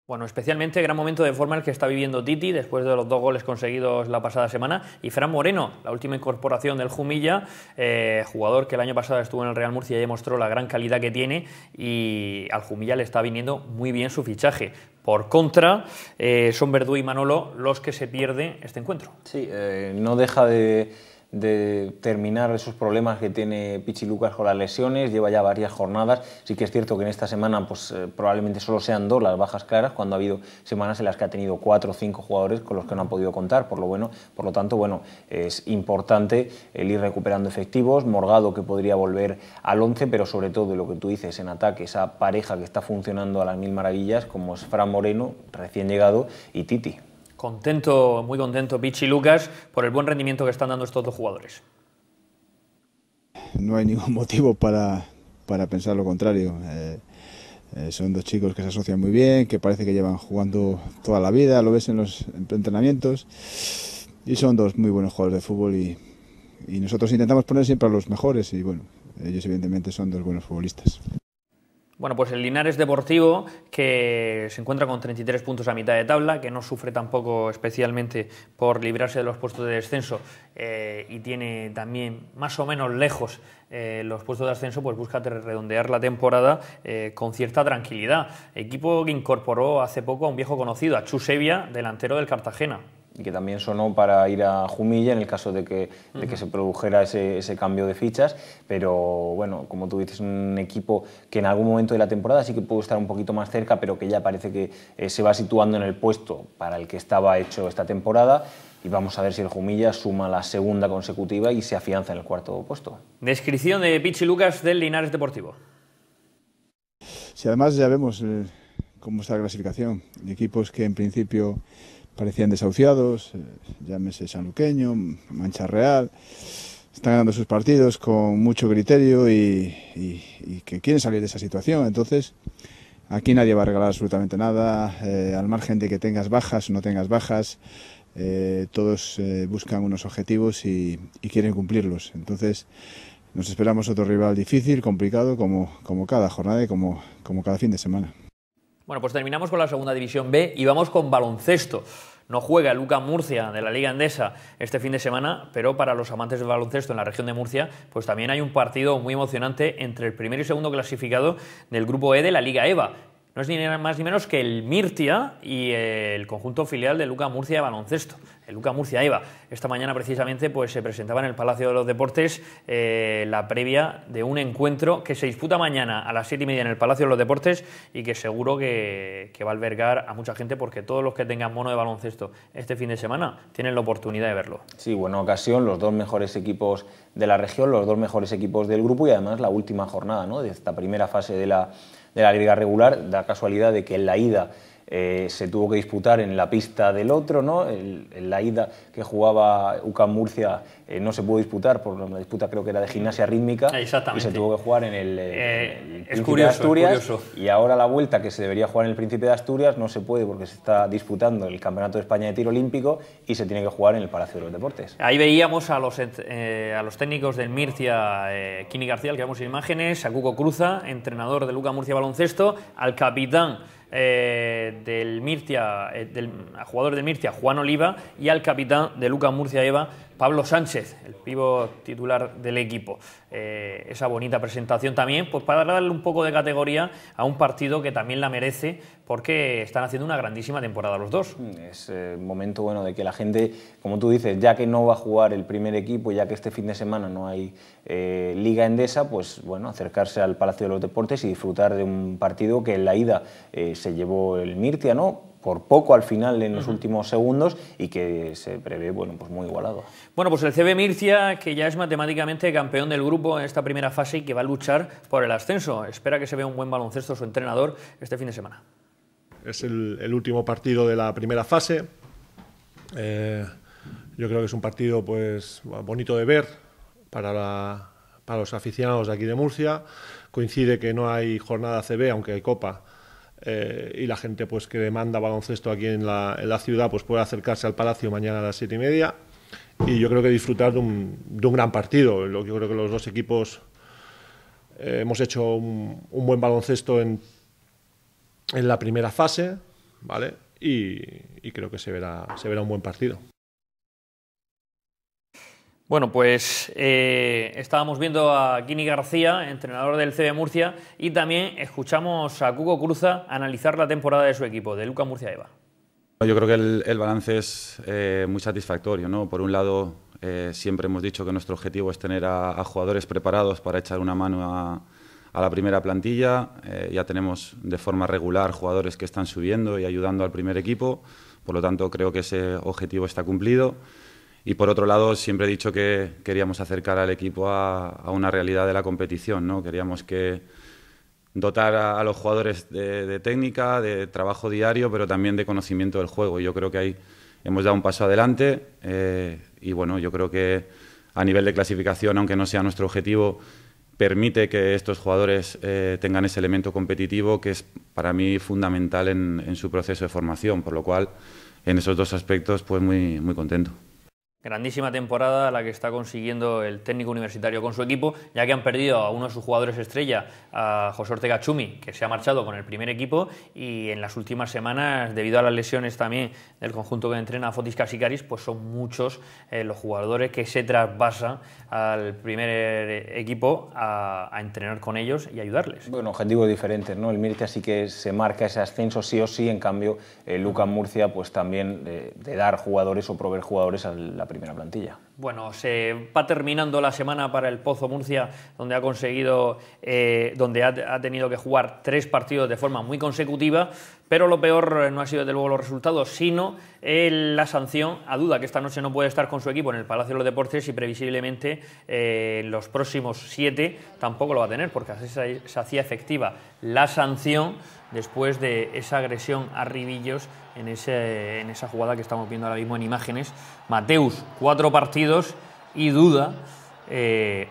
Bueno, especialmente gran momento de forma el que está viviendo Titi después de los dos goles conseguidos la pasada semana. Y Fran Moreno, la última incorporación del Jumilla, eh, jugador que el año pasado estuvo en el Real Murcia y demostró la gran calidad que tiene. Y al Jumilla le está viniendo muy bien su fichaje. Por contra, eh, son Verdú y Manolo los que se pierden este encuentro. Sí, eh, no deja de de terminar esos problemas que tiene Pichilucas con las lesiones, lleva ya varias jornadas, sí que es cierto que en esta semana pues, eh, probablemente solo sean dos las bajas claras, cuando ha habido semanas en las que ha tenido cuatro o cinco jugadores con los que no han podido contar, por lo, bueno, por lo tanto, bueno, es importante el eh, ir recuperando efectivos, Morgado que podría volver al 11, pero sobre todo lo que tú dices en ataque, esa pareja que está funcionando a las mil maravillas, como es Fran Moreno, recién llegado, y Titi. Contento, muy contento Pichi y Lucas por el buen rendimiento que están dando estos dos jugadores. No hay ningún motivo para, para pensar lo contrario. Eh, eh, son dos chicos que se asocian muy bien, que parece que llevan jugando toda la vida, lo ves en los entrenamientos. Y son dos muy buenos jugadores de fútbol y nosotros intentamos poner siempre a los mejores y bueno, ellos evidentemente son dos buenos futbolistas. Bueno, pues el Linares Deportivo, que se encuentra con 33 puntos a mitad de tabla, que no sufre tampoco especialmente por librarse de los puestos de descenso eh, y tiene también más o menos lejos eh, los puestos de ascenso, pues busca redondear la temporada eh, con cierta tranquilidad. Equipo que incorporó hace poco a un viejo conocido, a Chusevia, delantero del Cartagena y que también sonó para ir a Jumilla en el caso de que, de que se produjera ese, cambio de fichas, pero bueno, como tú dices, un equipo que en algún momento de la temporada sí que pudo estar un poquito más cerca, pero que ya parece que eh, se va situando en el puesto para el que estaba hecho esta temporada y vamos a ver si el Jumilla suma la segunda consecutiva y se afianza en el cuarto puesto. Descripción de Pichi Lucas del Linares Deportivo. Si además ya vemos eh, cómo está la clasificación, equipos que en principio parecían desahuciados, eh, llámese sanluqueño, Mancha Real, están ganando sus partidos con mucho criterio y, que quieren salir de esa situación. Entonces, aquí nadie va a regalar absolutamente nada, eh, al margen de que tengas bajas o no tengas bajas, eh, todos buscan unos objetivos y, y, quieren cumplirlos. Entonces, nos esperamos otro rival difícil, complicado, como, como cada jornada y como, como cada fin de semana. Bueno, pues terminamos con la segunda división B y vamos con baloncesto. No juega Luca Murcia de la Liga Endesa este fin de semana, pero para los amantes del baloncesto en la región de Murcia, pues también hay un partido muy emocionante entre el primero y segundo clasificado del grupo E de la Liga EVA no es ni más ni menos que el Mirtia y el conjunto filial de Luca Murcia de baloncesto, el Luca Murcia Eva. Esta mañana precisamente pues, se presentaba en el Palacio de los Deportes eh, la previa de un encuentro que se disputa mañana a las siete y media en el Palacio de los Deportes y que seguro que, va a albergar a mucha gente porque todos los que tengan mono de baloncesto este fin de semana tienen la oportunidad de verlo. Sí, buena ocasión, los dos mejores equipos de la región, los dos mejores equipos del grupo y además la última jornada de esta primera fase de la de la liga regular, da casualidad de que en la ida eh, se tuvo que disputar en la pista del otro, ¿no? en la ida que jugaba Uca Murcia eh, no se pudo disputar por una disputa creo que era de gimnasia rítmica ah, y se tuvo que jugar en el, eh, Príncipe de Asturias y ahora la vuelta que se debería jugar en el Príncipe de Asturias no se puede porque se está disputando el Campeonato de España de Tiro Olímpico y se tiene que jugar en el Palacio de los Deportes. Ahí veíamos a los, a los técnicos del Mircia, Kini García, que vemos imágenes, a Cuco Cruza, entrenador de Luca Murcia Baloncesto, al capitán eh, del Mirtia, eh, del jugador del Mirtia, Juan Oliva, y al capitán de Lucas Murcia Eva, Pablo Sánchez, el pivo titular del equipo. Eh, esa bonita presentación también, pues para darle un poco de categoría a un partido que también la merece, porque están haciendo una grandísima temporada los dos. Mm, es eh, un momento bueno de que la gente, como tú dices, ya que no va a jugar el primer equipo, ya que este fin de semana no hay eh, Liga Endesa, pues bueno, acercarse al Palacio de los Deportes y disfrutar de un partido que en la ida se llevó el Mirtia, ¿no? por poco al final en los últimos segundos y que se prevé bueno, pues muy igualado. Bueno, pues el CB Mircia, que ya es matemáticamente campeón del grupo en esta primera fase y que va a luchar por el ascenso. Espera que se vea un buen baloncesto su entrenador este fin de semana. Es el, último partido de la primera fase. Eh, yo creo que es un partido pues, bonito de ver para, la, para los aficionados de aquí de Murcia. Coincide que no hay jornada CB, aunque hay Copa eh, y la gente pues que demanda baloncesto aquí en la, en la ciudad pues puede acercarse al Palacio mañana a las siete y media y yo creo que disfrutar de un, un gran partido. Yo creo que los dos equipos eh, hemos hecho un, buen baloncesto en, la primera fase, ¿vale? Y, y creo que se verá, se verá un buen partido. Bueno, pues eh, estábamos viendo a Kini García, entrenador del CB Murcia, y también escuchamos a Cuco Cruza analizar la temporada de su equipo, de Luca Murcia Eva. Yo creo que el, balance es eh, muy satisfactorio. ¿no? Por un lado, eh, siempre hemos dicho que nuestro objetivo es tener a, jugadores preparados para echar una mano a, la primera plantilla. ya tenemos de forma regular jugadores que están subiendo y ayudando al primer equipo. Por lo tanto, creo que ese objetivo está cumplido. Y por otro lado, siempre he dicho que queríamos acercar al equipo a, una realidad de la competición, ¿no? Queríamos que dotar a, los jugadores de, técnica, de trabajo diario, pero también de conocimiento del juego. yo creo que ahí hemos dado un paso adelante eh, y bueno, yo creo que a nivel de clasificación, aunque no sea nuestro objetivo, permite que estos jugadores eh, tengan ese elemento competitivo que es para mí fundamental en, su proceso de formación, por lo cual en esos dos aspectos pues muy contento. Grandísima temporada la que está consiguiendo el técnico universitario con su equipo, ya que han perdido a uno de sus jugadores estrella, a José Ortega Chumi, que se ha marchado con el primer equipo y en las últimas semanas, debido a las lesiones también del conjunto que entrena Fotis Casicaris, pues son muchos eh, los jugadores que se trasvasan al primer eh, equipo a, entrenar con ellos y ayudarles. Bueno, objetivos diferentes, ¿no? El Mirte sí que se marca ese ascenso sí o sí, en cambio, eh, Luca Murcia, pues también de dar jugadores o proveer jugadores a la primera plantilla. Bueno, se va terminando la semana para el Pozo Murcia, donde ha conseguido, eh, donde ha, tenido que jugar tres partidos de forma muy consecutiva, pero lo peor eh, no ha sido desde luego los resultados, sino la sanción a duda que esta noche no puede estar con su equipo en el Palacio de los Deportes y previsiblemente eh, en los próximos siete tampoco lo va a tener, porque se, hacía efectiva la sanción después de esa agresión a Ribillos en, ese, en esa jugada que estamos viendo ahora mismo en imágenes. Mateus, cuatro partidos y Duda 8. Eh,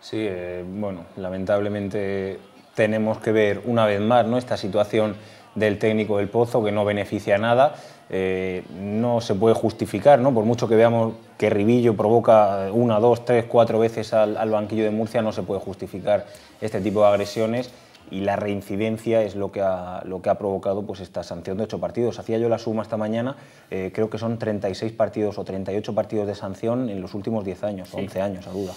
sí, eh, bueno, lamentablemente tenemos que ver una vez más ¿no? esta situación del técnico del Pozo que no beneficia a nada. Eh, no se puede justificar, por mucho que veamos que Ribillo provoca una, dos, tres, cuatro veces al banquillo de Murcia, no se puede justificar este tipo de agresiones y la reincidencia es lo que ha, lo que ha provocado pues, esta sanción de ocho partidos. Hacía yo la suma esta mañana, eh, creo que son 36 partidos o 38 partidos de sanción en los últimos 10 años, 11 años, a duda.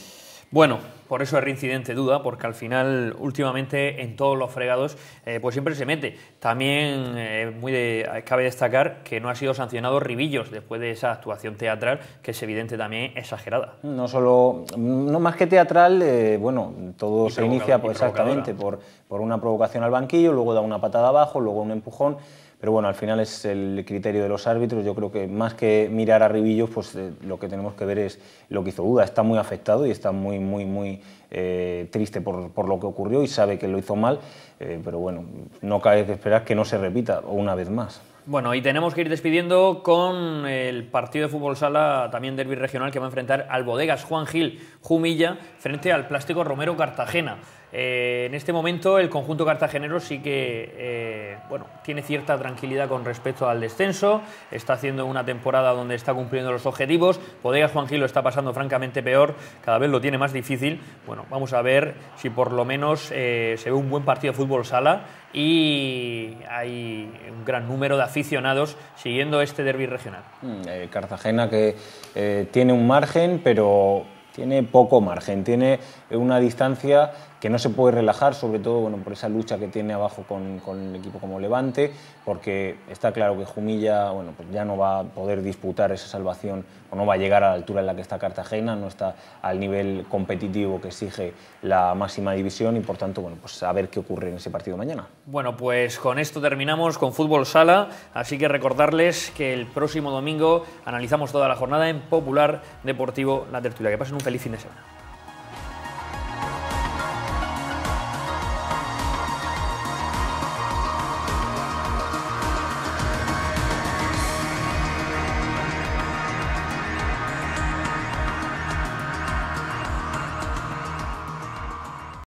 Bueno, por eso es reincidente duda, porque al final últimamente en todos los fregados eh, pues siempre se mete. También eh, muy cabe destacar que no ha sido sancionado Ribillos después de esa actuación teatral, que es evidente también exagerada. No solo, no más que teatral, eh, bueno, todo se inicia pues, exactamente por una provocación al banquillo, luego da una patada abajo, luego un empujón. Pero bueno, al final es el criterio de los árbitros. Yo creo que más que mirar a Ribillos, pues eh, lo que tenemos que ver es lo que hizo Duda. Está muy afectado y está muy, muy, muy eh, triste por, lo que ocurrió y sabe que lo hizo mal. Eh, pero bueno, no cabe de esperar que no se repita una vez más. Bueno, y tenemos que ir despidiendo con el partido de fútbol sala, también derbi regional, que va a enfrentar al Bodegas Juan Gil Jumilla frente al Plástico Romero Cartagena. Eh, en este momento el conjunto cartagenero sí que eh, bueno, tiene cierta tranquilidad con respecto al descenso, está haciendo una temporada donde está cumpliendo los objetivos, Podría Juan Gil lo está pasando francamente peor, cada vez lo tiene más difícil, bueno, vamos a ver si por lo menos eh, se ve un buen partido de fútbol sala y hay un gran número de aficionados siguiendo este derby regional. Mm, Cartagena que tiene un margen, pero tiene poco margen, tiene una distancia que no se puede relajar, sobre todo bueno, por esa lucha que tiene abajo con, con el equipo como Levante, porque está claro que Jumilla bueno, pues ya no va a poder disputar esa salvación o no va a llegar a la altura en la que está Cartagena, no está al nivel competitivo que exige la máxima división y por tanto bueno, pues a ver qué ocurre en ese partido mañana. Bueno, pues con esto terminamos con Fútbol Sala, así que recordarles que el próximo domingo analizamos toda la jornada en Popular Deportivo La Tertulia. Que pasen un feliz fin de semana.